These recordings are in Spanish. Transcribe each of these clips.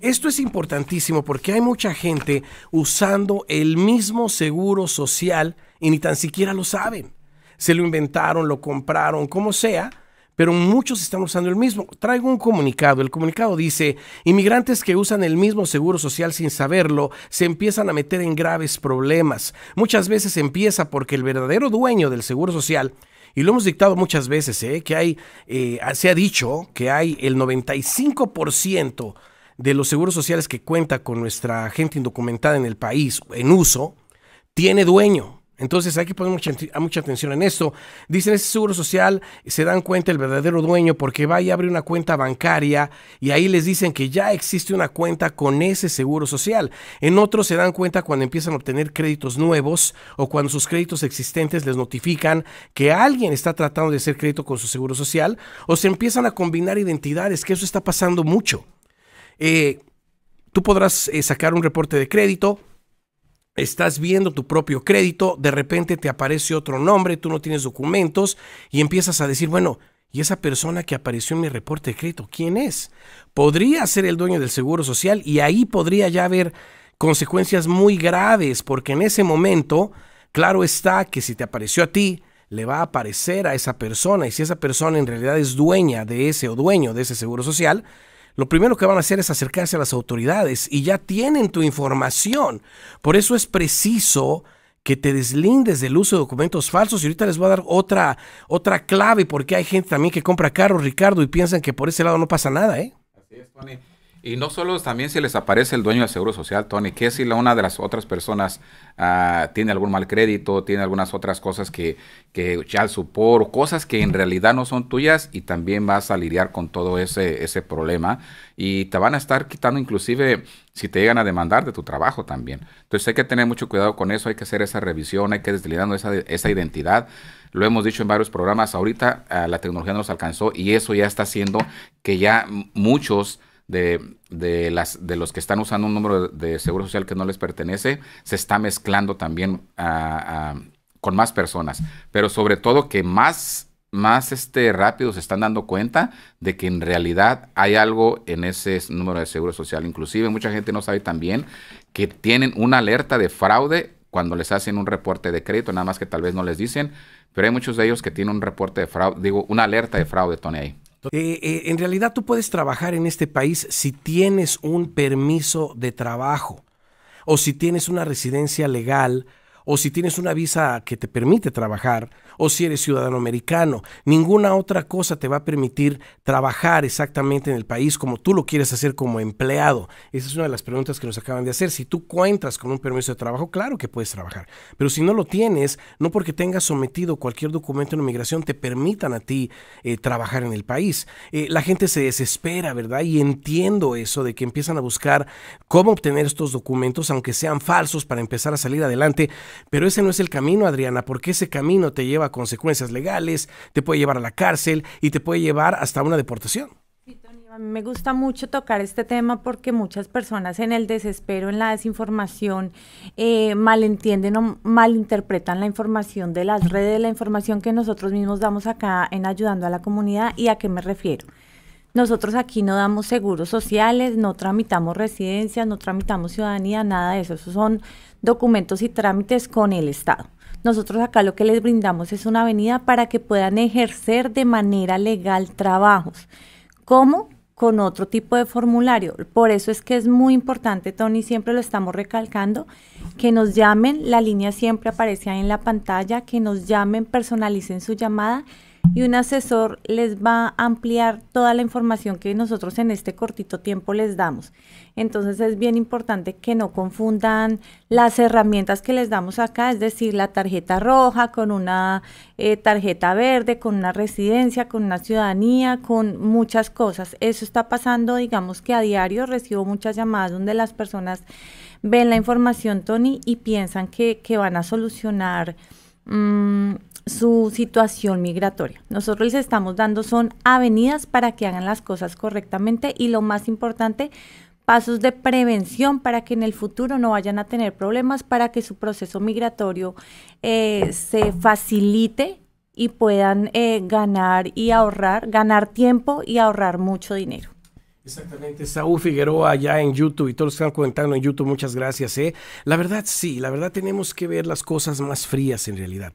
Esto es importantísimo porque hay mucha gente usando el mismo seguro social y ni tan siquiera lo saben. Se lo inventaron, lo compraron, como sea, pero muchos están usando el mismo. Traigo un comunicado. El comunicado dice, inmigrantes que usan el mismo seguro social sin saberlo se empiezan a meter en graves problemas. Muchas veces empieza porque el verdadero dueño del seguro social y lo hemos dictado muchas veces, ¿eh? que hay, eh, se ha dicho que hay el 95% de los seguros sociales que cuenta con nuestra gente indocumentada en el país en uso, tiene dueño. Entonces hay que poner mucha, atención en esto. Dicen, ese seguro social se dan cuenta el verdadero dueño porque va y abre una cuenta bancaria y ahí les dicen que ya existe una cuenta con ese seguro social. En otros se dan cuenta cuando empiezan a obtener créditos nuevos o cuando sus créditos existentes les notifican que alguien está tratando de hacer crédito con su seguro social o se empiezan a combinar identidades, que eso está pasando mucho. Eh, tú podrás eh, sacar un reporte de crédito, estás viendo tu propio crédito, de repente te aparece otro nombre, tú no tienes documentos y empiezas a decir, bueno, ¿y esa persona que apareció en mi reporte de crédito, quién es? Podría ser el dueño del Seguro Social y ahí podría ya haber consecuencias muy graves, porque en ese momento, claro está que si te apareció a ti, le va a aparecer a esa persona y si esa persona en realidad es dueña de ese o dueño de ese Seguro Social, lo primero que van a hacer es acercarse a las autoridades y ya tienen tu información. Por eso es preciso que te deslindes del uso de documentos falsos. Y ahorita les voy a dar otra, otra clave porque hay gente también que compra carros, Ricardo, y piensan que por ese lado no pasa nada, ¿eh? Así es, y no solo también si les aparece el dueño del Seguro Social, Tony, que si una de las otras personas ah, tiene algún mal crédito, tiene algunas otras cosas que, que ya supor, cosas que en realidad no son tuyas y también vas a lidiar con todo ese, ese problema y te van a estar quitando inclusive si te llegan a demandar de tu trabajo también. Entonces hay que tener mucho cuidado con eso, hay que hacer esa revisión, hay que deslindar esa, esa identidad. Lo hemos dicho en varios programas, ahorita ah, la tecnología nos alcanzó y eso ya está haciendo que ya muchos de, las, de los que están usando un número de seguro social que no les pertenece, se está mezclando también con más personas. Pero sobre todo que más, más este, rápido se están dando cuenta de que en realidad hay algo en ese número de seguro social. Inclusive mucha gente no sabe también que tienen una alerta de fraude cuando les hacen un reporte de crédito, nada más que tal vez no les dicen, pero hay muchos de ellos que tienen un reporte de fraude, digo, una alerta de fraude, Tony, ahí. Eh, eh, en realidad tú puedes trabajar en este país si tienes un permiso de trabajo o si tienes una residencia legal o si tienes una visa que te permite trabajar o si eres ciudadano americano. Ninguna otra cosa te va a permitir trabajar exactamente en el país como tú lo quieres hacer como empleado. Esa es una de las preguntas que nos acaban de hacer. Si tú cuentas con un permiso de trabajo, claro que puedes trabajar. Pero si no lo tienes, no porque tengas sometido cualquier documento en inmigración te permitan a ti eh, trabajar en el país. Eh, la gente se desespera, ¿verdad? Y entiendo eso de que empiezan a buscar cómo obtener estos documentos, aunque sean falsos, para empezar a salir adelante. Pero ese no es el camino, Adriana, porque ese camino te lleva consecuencias legales, te puede llevar a la cárcel y te puede llevar hasta una deportación. me gusta mucho tocar este tema porque muchas personas en el desespero, en la desinformación, eh, malentienden o malinterpretan la información de las redes, la información que nosotros mismos damos acá en ayudando a la comunidad. ¿Y a qué me refiero? Nosotros aquí no damos seguros sociales, no tramitamos residencias, no tramitamos ciudadanía, nada de eso. Esos son documentos y trámites con el Estado. Nosotros acá lo que les brindamos es una avenida para que puedan ejercer de manera legal trabajos. ¿Cómo? Con otro tipo de formulario. Por eso es que es muy importante, Tony, siempre lo estamos recalcando, que nos llamen, la línea siempre aparece ahí en la pantalla, que nos llamen, personalicen su llamada y un asesor les va a ampliar toda la información que nosotros en este cortito tiempo les damos. Entonces es bien importante que no confundan las herramientas que les damos acá, es decir, la tarjeta roja con una eh, tarjeta verde, con una residencia, con una ciudadanía, con muchas cosas. Eso está pasando, digamos que a diario recibo muchas llamadas donde las personas ven la información, Tony, y piensan que, van a solucionar mm, su situación migratoria. Nosotros les estamos dando son avenidas para que hagan las cosas correctamente y lo más importante, pasos de prevención para que en el futuro no vayan a tener problemas, para que su proceso migratorio eh, se facilite y puedan eh, ganar y ahorrar, ganar tiempo y ahorrar mucho dinero. Exactamente, Saúl Figueroa allá en YouTube y todos los que están comentando en YouTube, muchas gracias. ¿eh? La verdad sí, la verdad tenemos que ver las cosas más frías en realidad.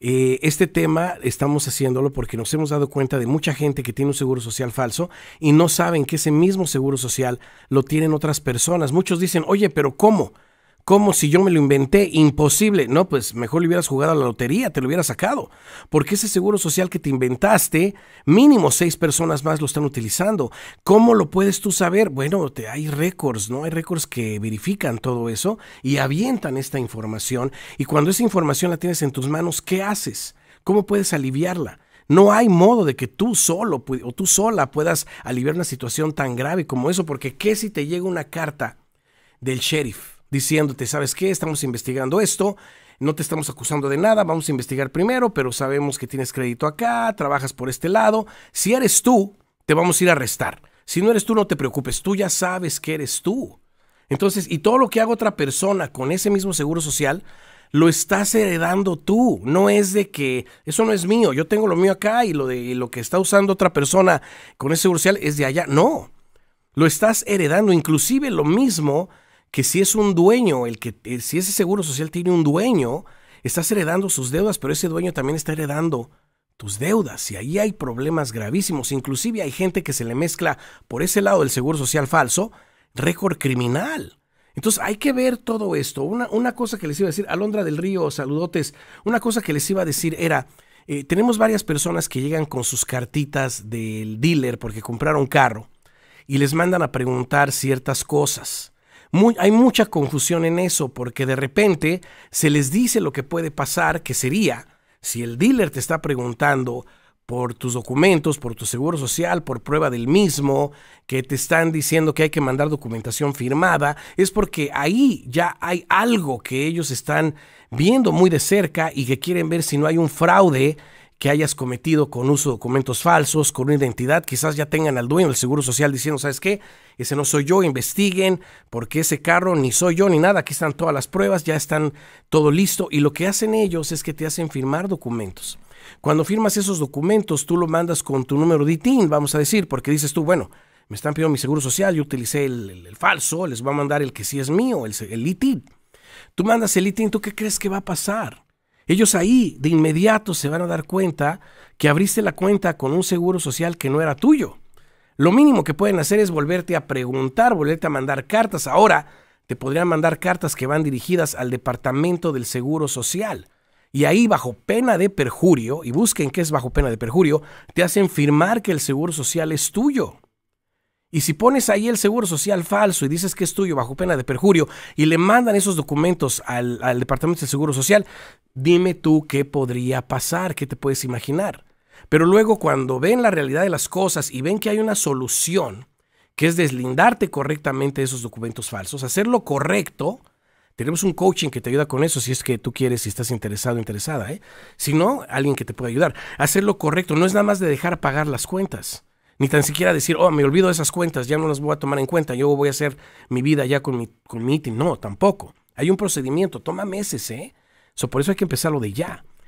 Eh, este tema estamos haciéndolo porque nos hemos dado cuenta de mucha gente que tiene un seguro social falso y no saben que ese mismo seguro social lo tienen otras personas. Muchos dicen, oye, pero ¿cómo? como si yo me lo inventé, imposible. No, pues mejor le hubieras jugado a la lotería, te lo hubieras sacado. Porque ese seguro social que te inventaste, mínimo seis personas más lo están utilizando. ¿Cómo lo puedes tú saber? Bueno, te, hay récords, ¿no? Hay récords que verifican todo eso y avientan esta información. Y cuando esa información la tienes en tus manos, ¿qué haces? ¿Cómo puedes aliviarla? No hay modo de que tú solo o tú sola puedas aliviar una situación tan grave como eso, porque ¿qué si te llega una carta del sheriff? diciéndote, ¿sabes qué? Estamos investigando esto, no te estamos acusando de nada, vamos a investigar primero, pero sabemos que tienes crédito acá, trabajas por este lado. Si eres tú, te vamos a ir a arrestar. Si no eres tú, no te preocupes, tú ya sabes que eres tú. Entonces, y todo lo que haga otra persona con ese mismo seguro social, lo estás heredando tú. No es de que eso no es mío, yo tengo lo mío acá y lo, de, lo que está usando otra persona con ese seguro social es de allá. No, lo estás heredando. Inclusive lo mismo que si es un dueño, el que, eh, si ese seguro social tiene un dueño, estás heredando sus deudas, pero ese dueño también está heredando tus deudas y ahí hay problemas gravísimos. Inclusive hay gente que se le mezcla por ese lado del seguro social falso, récord criminal. Entonces hay que ver todo esto. Una, cosa que les iba a decir, Alondra del Río, saludotes, una cosa que les iba a decir era, eh, tenemos varias personas que llegan con sus cartitas del dealer porque compraron carro y les mandan a preguntar ciertas cosas hay mucha confusión en eso porque de repente se les dice lo que puede pasar, que sería, si el dealer te está preguntando por tus documentos, por tu seguro social, por prueba del mismo, que te están diciendo que hay que mandar documentación firmada, es porque ahí ya hay algo que ellos están viendo muy de cerca y que quieren ver si no hay un fraude que hayas cometido con uso de documentos falsos, con una identidad, quizás ya tengan al dueño del Seguro Social diciendo, ¿sabes qué? Ese no soy yo, investiguen, porque ese carro ni soy yo ni nada, aquí están todas las pruebas, ya están todo listo. Y lo que hacen ellos es que te hacen firmar documentos. Cuando firmas esos documentos, tú lo mandas con tu número de ITIN, vamos a decir, porque dices tú, bueno, me están pidiendo mi seguro social, yo utilicé el, falso, les voy a mandar el que sí es mío, el, el ITIN. Tú mandas el ITIN, ¿tú qué crees que va a pasar? Ellos ahí de inmediato se van a dar cuenta que abriste la cuenta con un seguro social que no era tuyo. Lo mínimo que pueden hacer es volverte a preguntar, volverte a mandar cartas. Ahora te podrían mandar cartas que van dirigidas al Departamento del Seguro Social. Y ahí bajo pena de perjurio, y busquen qué es bajo pena de perjurio, te hacen firmar que el Seguro Social es tuyo. Y si pones ahí el seguro social falso y dices que es tuyo bajo pena de perjurio y le mandan esos documentos al, Departamento de Seguro Social, dime tú qué podría pasar, qué te puedes imaginar. Pero luego cuando ven la realidad de las cosas y ven que hay una solución, que es deslindarte correctamente esos documentos falsos, hacerlo correcto, tenemos un coaching que te ayuda con eso si es que tú quieres, si estás interesado, interesada. ¿eh? Si no, alguien que te pueda ayudar. Hacerlo correcto, no es nada más de dejar pagar las cuentas ni tan siquiera decir, oh, me olvido de esas cuentas, ya no las voy a tomar en cuenta, yo voy a hacer mi vida ya con mi, con mi ítem. No, tampoco. Hay un procedimiento, toma meses, ¿eh? So, por eso hay que empezarlo de ya.